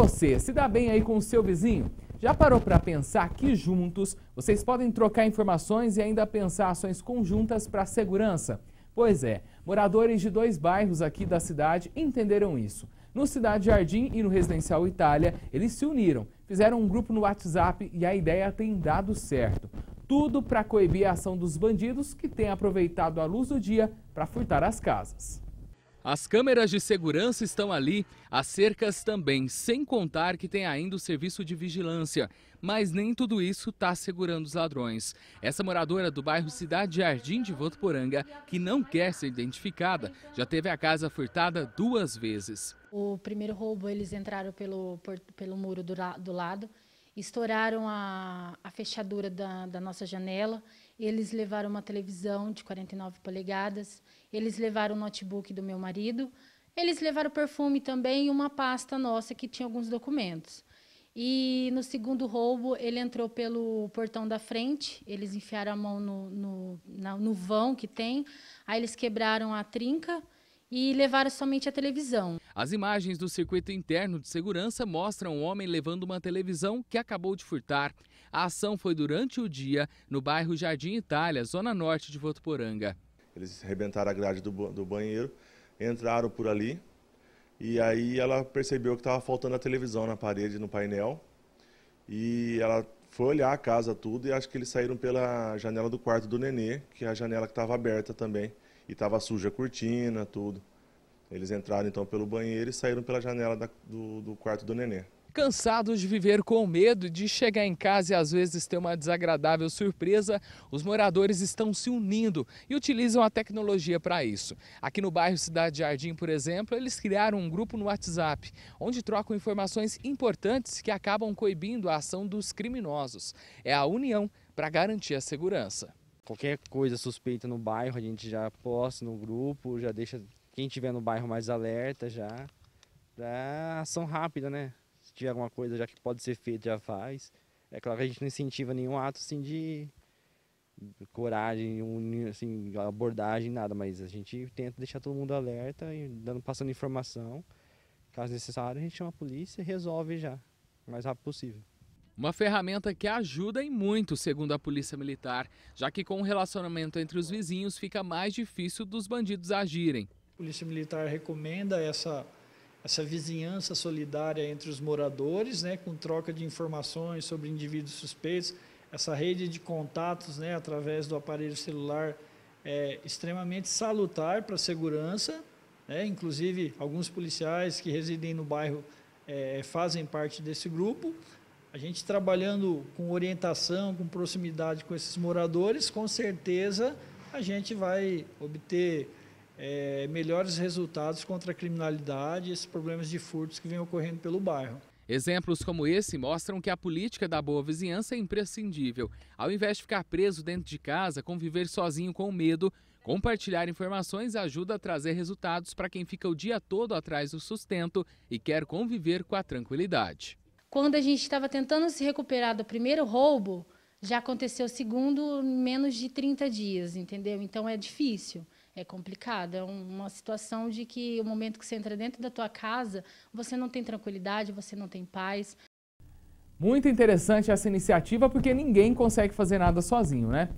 você se dá bem aí com o seu vizinho? Já parou para pensar que juntos vocês podem trocar informações e ainda pensar ações conjuntas para a segurança? Pois é, moradores de dois bairros aqui da cidade entenderam isso. No Cidade Jardim e no Residencial Itália, eles se uniram, fizeram um grupo no WhatsApp e a ideia tem dado certo. Tudo para coibir a ação dos bandidos que têm aproveitado a luz do dia para furtar as casas. As câmeras de segurança estão ali, as cercas também, sem contar que tem ainda o serviço de vigilância. Mas nem tudo isso está segurando os ladrões. Essa moradora do bairro Cidade Jardim de Votuporanga, que não quer ser identificada, já teve a casa furtada duas vezes. O primeiro roubo, eles entraram pelo, por, pelo muro do, do, lado, estouraram a, a fechadura da, da nossa janela eles levaram uma televisão de 49 polegadas, eles levaram o notebook do meu marido, eles levaram perfume também e uma pasta nossa que tinha alguns documentos. E no segundo roubo, ele entrou pelo portão da frente, eles enfiaram a mão no, no, na, no vão que tem, aí eles quebraram a trinca e levaram somente a televisão. As imagens do circuito interno de segurança mostram um homem levando uma televisão que acabou de furtar. A ação foi durante o dia no bairro Jardim Itália, zona norte de Votuporanga. Eles arrebentaram a grade do, do banheiro, entraram por ali e aí ela percebeu que estava faltando a televisão na parede, no painel. E ela foi olhar a casa, tudo, e acho que eles saíram pela janela do quarto do nenê, que é a janela que estava aberta também e estava suja a cortina, tudo. Eles entraram então pelo banheiro e saíram pela janela da, do, do quarto do neném. Cansados de viver com medo de chegar em casa e às vezes ter uma desagradável surpresa, os moradores estão se unindo e utilizam a tecnologia para isso. Aqui no bairro Cidade Jardim, por exemplo, eles criaram um grupo no WhatsApp, onde trocam informações importantes que acabam coibindo a ação dos criminosos. É a união para garantir a segurança qualquer coisa suspeita no bairro, a gente já posta no grupo, já deixa quem tiver no bairro mais alerta já. Pra ação rápida, né? Se tiver alguma coisa já que pode ser feita, já faz. É claro que a gente não incentiva nenhum ato assim de coragem, assim, abordagem, nada, mas a gente tenta deixar todo mundo alerta e dando, passando informação. Caso necessário, a gente chama a polícia e resolve já, o mais rápido possível. Uma ferramenta que ajuda e muito, segundo a Polícia Militar, já que com o relacionamento entre os vizinhos fica mais difícil dos bandidos agirem. A Polícia Militar recomenda essa, essa vizinhança solidária entre os moradores, né, com troca de informações sobre indivíduos suspeitos, essa rede de contatos né, através do aparelho celular é extremamente salutar para a segurança. Né, inclusive, alguns policiais que residem no bairro é, fazem parte desse grupo a gente trabalhando com orientação, com proximidade com esses moradores, com certeza a gente vai obter é, melhores resultados contra a criminalidade e esses problemas de furtos que vêm ocorrendo pelo bairro. Exemplos como esse mostram que a política da boa vizinhança é imprescindível. Ao invés de ficar preso dentro de casa, conviver sozinho com medo, compartilhar informações ajuda a trazer resultados para quem fica o dia todo atrás do sustento e quer conviver com a tranquilidade. Quando a gente estava tentando se recuperar do primeiro roubo, já aconteceu o segundo em menos de 30 dias, entendeu? Então é difícil, é complicado, é uma situação de que o momento que você entra dentro da tua casa, você não tem tranquilidade, você não tem paz. Muito interessante essa iniciativa porque ninguém consegue fazer nada sozinho, né?